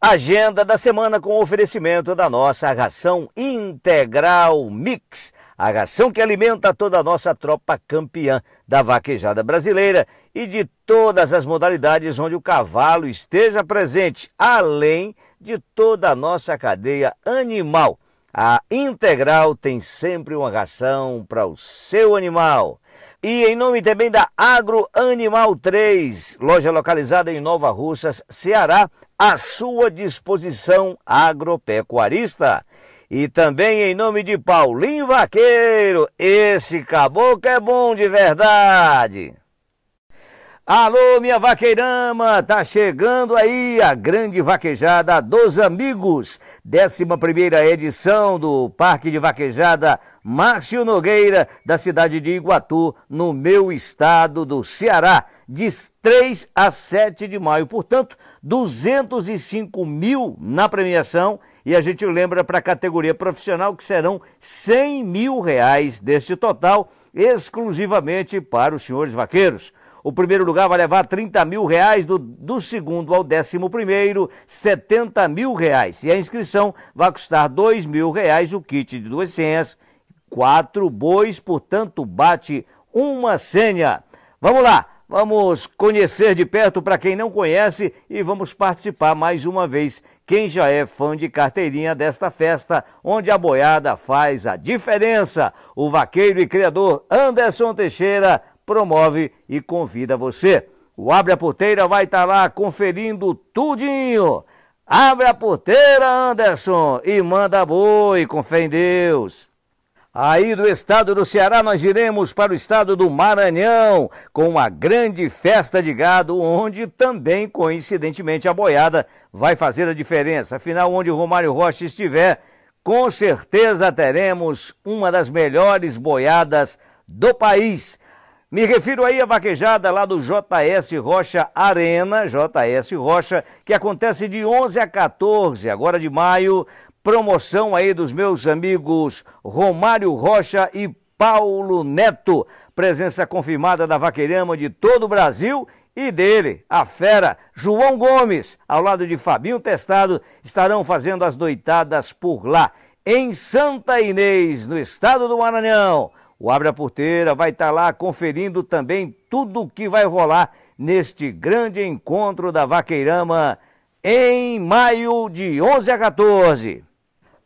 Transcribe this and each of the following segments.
Agenda da semana com oferecimento da nossa ração integral Mix. A ração que alimenta toda a nossa tropa campeã da vaquejada brasileira e de todas as modalidades onde o cavalo esteja presente, além de toda a nossa cadeia animal. A Integral tem sempre uma ração para o seu animal. E em nome também da Agro Animal 3, loja localizada em Nova Russas, Ceará, à sua disposição agropecuarista. E também em nome de Paulinho Vaqueiro, esse caboclo é bom de verdade. Alô, minha vaqueirama, tá chegando aí a grande vaquejada dos amigos, 11 edição do Parque de Vaquejada Márcio Nogueira, da cidade de Iguatu, no meu estado do Ceará, de 3 a 7 de maio. Portanto, 205 mil na premiação e a gente lembra para a categoria profissional que serão 100 mil reais deste total, exclusivamente para os senhores vaqueiros. O primeiro lugar vai levar 30 mil reais, do, do segundo ao décimo primeiro, 70 mil reais. E a inscrição vai custar 2 mil reais o kit de duas senhas, quatro bois, portanto bate uma senha. Vamos lá, vamos conhecer de perto para quem não conhece e vamos participar mais uma vez. Quem já é fã de carteirinha desta festa, onde a boiada faz a diferença. O vaqueiro e criador Anderson Teixeira promove e convida você. O Abre a Porteira vai estar tá lá conferindo tudinho. Abre a porteira, Anderson, e manda boi, com fé em Deus. Aí do estado do Ceará nós iremos para o estado do Maranhão com uma grande festa de gado, onde também coincidentemente a boiada vai fazer a diferença. Afinal, onde o Romário Rocha estiver, com certeza teremos uma das melhores boiadas do país. Me refiro aí à vaquejada lá do JS Rocha Arena, JS Rocha, que acontece de 11 a 14, agora de maio. Promoção aí dos meus amigos Romário Rocha e Paulo Neto. Presença confirmada da vaqueirama de todo o Brasil e dele, a fera, João Gomes, ao lado de Fabinho Testado, estarão fazendo as doitadas por lá, em Santa Inês, no estado do Maranhão. O Abre a Porteira vai estar tá lá conferindo também tudo o que vai rolar neste grande encontro da Vaqueirama em maio de 11 a 14.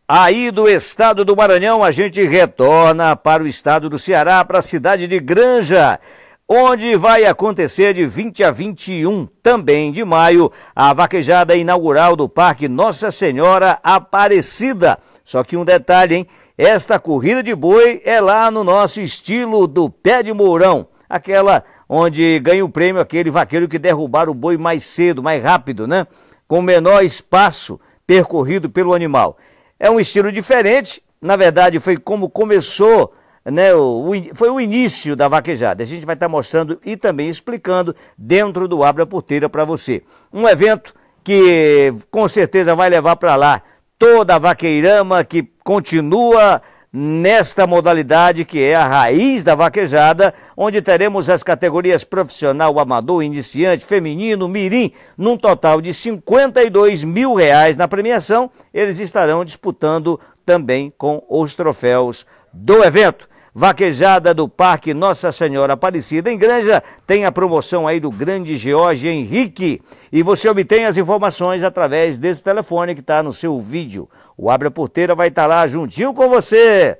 Aí do estado do Maranhão, a gente retorna para o estado do Ceará, para a cidade de Granja, onde vai acontecer de 20 a 21, também de maio, a vaquejada inaugural do Parque Nossa Senhora Aparecida. Só que um detalhe, hein? Esta corrida de boi é lá no nosso estilo do pé de mourão, aquela onde ganha o prêmio aquele vaqueiro que derrubar o boi mais cedo, mais rápido, né? Com menor espaço percorrido pelo animal. É um estilo diferente, na verdade foi como começou, né? O, o, foi o início da vaquejada. A gente vai estar tá mostrando e também explicando dentro do Abra Porteira para você. Um evento que com certeza vai levar para lá toda a vaqueirama que continua nesta modalidade que é a raiz da vaquejada, onde teremos as categorias profissional, amador, iniciante, feminino, mirim, num total de 52 mil reais na premiação, eles estarão disputando também com os troféus do evento. Vaquejada do Parque Nossa Senhora Aparecida em Granja tem a promoção aí do grande George Henrique. E você obtém as informações através desse telefone que está no seu vídeo. O Abre a Porteira vai estar tá lá juntinho com você.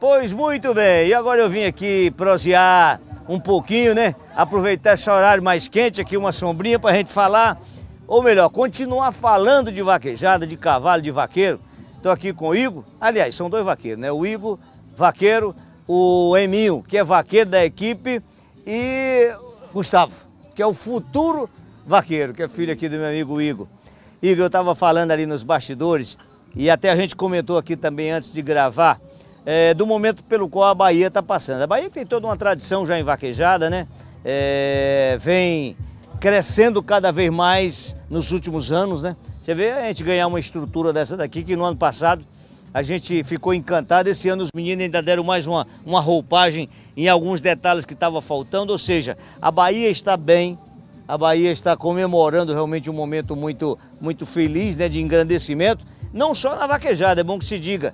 Pois muito bem, e agora eu vim aqui prosear um pouquinho, né? Aproveitar esse horário mais quente aqui, uma sombrinha para a gente falar, ou melhor, continuar falando de vaquejada, de cavalo, de vaqueiro. Estou aqui com o Igor, aliás, são dois vaqueiros, né? O Igor vaqueiro, o Eminho, que é vaqueiro da equipe, e Gustavo, que é o futuro vaqueiro, que é filho aqui do meu amigo Igor. Igor, eu estava falando ali nos bastidores, e até a gente comentou aqui também antes de gravar, é, do momento pelo qual a Bahia está passando. A Bahia tem toda uma tradição já envaquejada, né? É, vem crescendo cada vez mais nos últimos anos, né? Você vê a gente ganhar uma estrutura dessa daqui, que no ano passado a gente ficou encantado. Esse ano os meninos ainda deram mais uma, uma roupagem em alguns detalhes que estava faltando. Ou seja, a Bahia está bem. A Bahia está comemorando realmente um momento muito, muito feliz, né, de engrandecimento. Não só na vaquejada, é bom que se diga,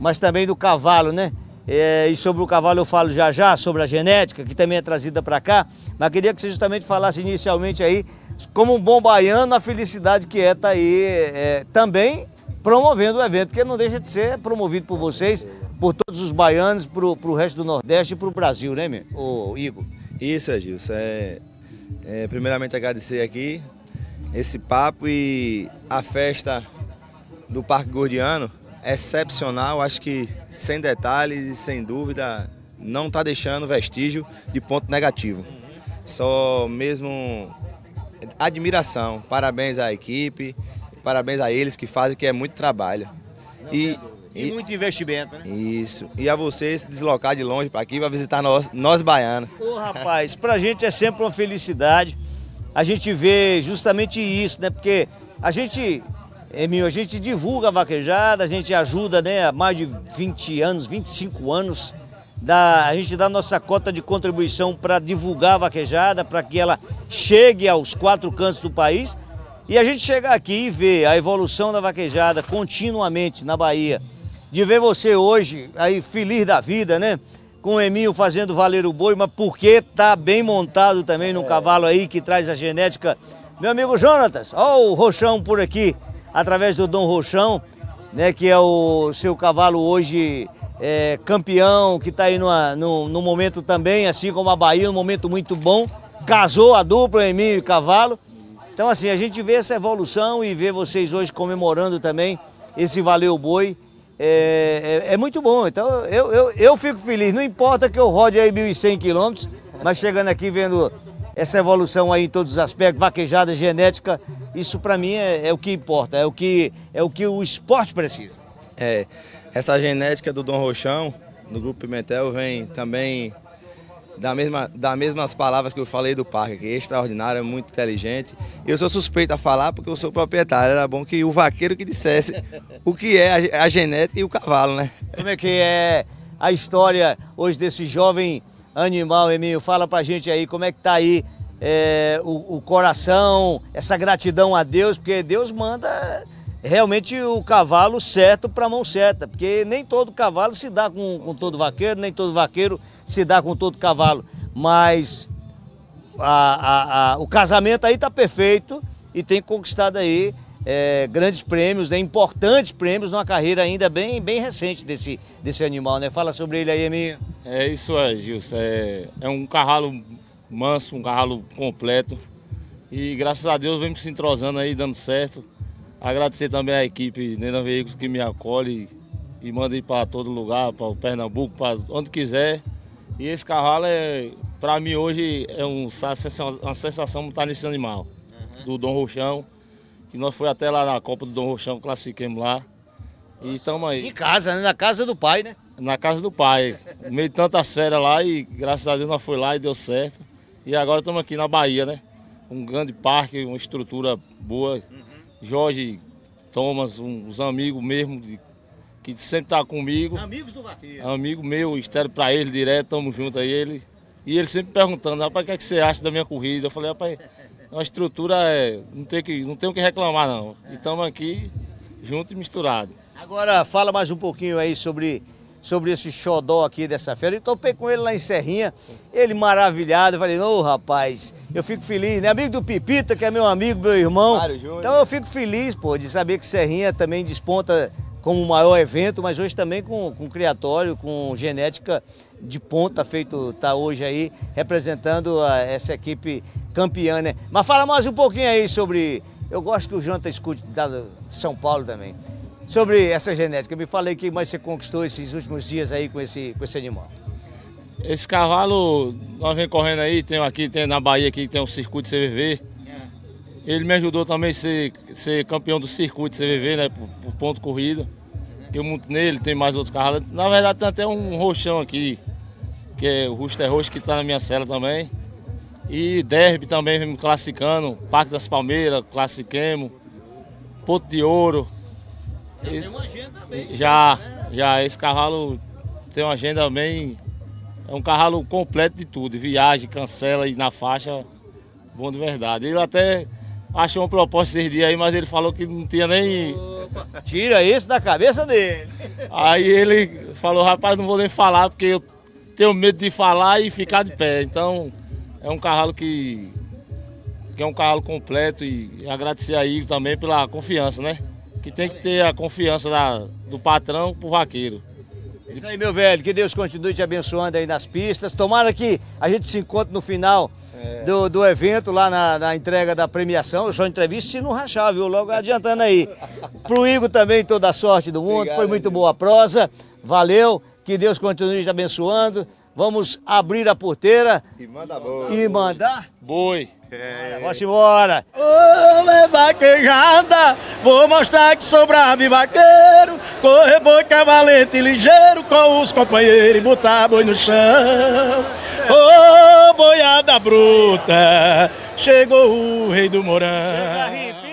mas também do cavalo, né? É, e sobre o cavalo eu falo já já, sobre a genética, que também é trazida para cá, mas queria que você justamente falasse inicialmente aí, como um bom baiano, a felicidade que é estar tá aí é, também promovendo o evento, que não deixa de ser promovido por vocês, por todos os baianos, para o resto do Nordeste e para o Brasil, né, meu? O Igor? Isso, Edilson. É, é, é, primeiramente agradecer aqui esse papo e a festa do Parque Gordiano é excepcional, acho que sem detalhes e sem dúvida não está deixando vestígio de ponto negativo. Só mesmo admiração. Parabéns à equipe, Parabéns a eles que fazem, que é muito trabalho. E, e, e muito investimento, né? Isso. E a você se deslocar de longe para aqui para visitar nós, nós baianos. Ô, rapaz, para a gente é sempre uma felicidade. A gente vê justamente isso, né? Porque a gente, Emil, a gente divulga a vaquejada, a gente ajuda, né? Há mais de 20 anos, 25 anos. Da, a gente dá nossa cota de contribuição para divulgar a vaquejada, para que ela chegue aos quatro cantos do país e a gente chegar aqui e ver a evolução da vaquejada continuamente na Bahia, de ver você hoje aí feliz da vida, né? Com o Emil fazendo valer o boi, mas porque tá bem montado também no é. cavalo aí que traz a genética. Meu amigo Jonatas, ó o Rochão por aqui, através do Dom Rochão, né? Que é o seu cavalo hoje é, campeão, que está aí numa, momento também, assim como a Bahia, um momento muito bom. Casou a dupla Emílio e Cavalo. Então, assim, a gente vê essa evolução e vê vocês hoje comemorando também esse Valeu Boi. É, é, é muito bom, então eu, eu, eu fico feliz. Não importa que eu rode aí 1.100 quilômetros, mas chegando aqui vendo essa evolução aí em todos os aspectos, vaquejada, genética, isso para mim é, é, o que importa, é o que, é o que o esporte precisa. É, essa genética do Dom Rochão, do Grupo Pimentel, vem também da mesma, das mesmas palavras que eu falei do parque, que é extraordinário, é muito inteligente. Eu sou suspeito a falar porque eu sou proprietário. Era bom que o vaqueiro que dissesse o que é a, a genética e o cavalo, né? Como é que é a história hoje desse jovem animal, Emílio? Fala pra gente aí como é que tá aí é, o, o coração, essa gratidão a Deus, porque Deus manda é realmente o cavalo certo para a mão certa, porque nem todo cavalo se dá com, com todo vaqueiro, nem todo vaqueiro se dá com todo cavalo. Mas a, a, a, o casamento aí está perfeito e tem conquistado aí é, grandes prêmios, né, importantes prêmios numa carreira ainda bem, bem recente desse, desse animal, né? Fala sobre ele aí, Emir. É isso aí, Gilson. É, é um cavalo manso, um cavalo completo. E graças a Deus vem se entrosando aí, dando certo. Agradecer também à equipe Nena Veículos que me acolhe e manda ir para todo lugar, para o Pernambuco, para onde quiser. E esse cavalo, é, para mim, hoje é um, uma sensação estar nesse animal, uhum. do Dom Rochão. Que nós foi até lá na Copa do Dom Rochão, classificamos lá. Nossa. E estamos aí. Em casa, né? Na casa do pai, né? Na casa do pai. meio de tantas férias lá e graças a Deus nós fomos lá e deu certo. E agora estamos aqui na Bahia, né? Um grande parque, uma estrutura boa. Uhum. Jorge Thomas, um, os amigos mesmo de, que sempre tá comigo. Amigos do Vaqueiro. Amigo meu, estéreo para ele direto, tamo junto aí ele. E ele sempre perguntando, rapaz, o que, é que você acha da minha corrida? Eu falei, rapaz, a estrutura é. Não tem que, não tenho que reclamar, não. E estamos aqui junto e misturado. Agora fala mais um pouquinho aí sobre sobre esse xodó aqui dessa fera. Eu topei com ele lá em Serrinha, ele maravilhado. Eu falei, ô oh, rapaz, eu fico feliz, né? Amigo do Pipita, que é meu amigo, meu irmão. Claro, então eu fico feliz, pô, de saber que Serrinha também desponta como o maior evento, mas hoje também com, com criatório, com genética de ponta feito, tá hoje aí, representando a, ah, essa equipe campeã, né? Mas fala mais um pouquinho aí sobre. Eu gosto que o Janta escute da São Paulo também sobre essa genética. Me falei que mais você conquistou esses últimos dias aí com esse, com esse animal. Esse cavalo, nós vem correndo aí, tem aqui, tem na Bahia aqui, tem um circuito CVV. É. Ele me ajudou também a ser, ser campeão do circuito CVV, né, por, por ponto corrida. Que eu monto nele, tem mais outros cavalos. Na verdade, tem até um roxão aqui, que é o Rooster Roxo, que está na minha cela também. E Derby também vem me classificando, Parque das Palmeiras, Classiquemo, Ponto de Ouro, já tem uma agenda bem. Já, né? já. Esse cavalo tem uma agenda bem. É um cavalo completo de tudo. Viagem, cancela e na faixa. Bom de verdade. Ele até achou uma proposta esses dias aí, mas ele falou que não tinha nem. Opa, tira isso da cabeça dele. Aí ele falou, rapaz, não vou nem falar, porque eu tenho medo de falar e ficar de pé. Então, é um cavalo que, que é um cavalo completo e agradecer aí também pela confiança, né? que tem que ter a confiança da, do patrão pro vaqueiro. É isso aí, meu velho. Que Deus continue te abençoando aí nas pistas. Tomara que a gente se encontre no final é. do, do evento, lá na, na, entrega da premiação. Eu só entrevista se não rachar, viu? Logo adiantando aí. Pro Igor também, toda a sorte do mundo. Obrigado, Foi muito gente. boa a prosa. Valeu. Que Deus continue te abençoando. Vamos abrir a porteira. E, mandar boi. e mandar boi. É. vamos embora! Ô, é vaquejada, vou mostrar que sou bravo e vaqueiro. Correr boi que é valente e ligeiro, com os companheiros e botar boi no chão. Ô, boiada bruta, chegou o rei do Morão.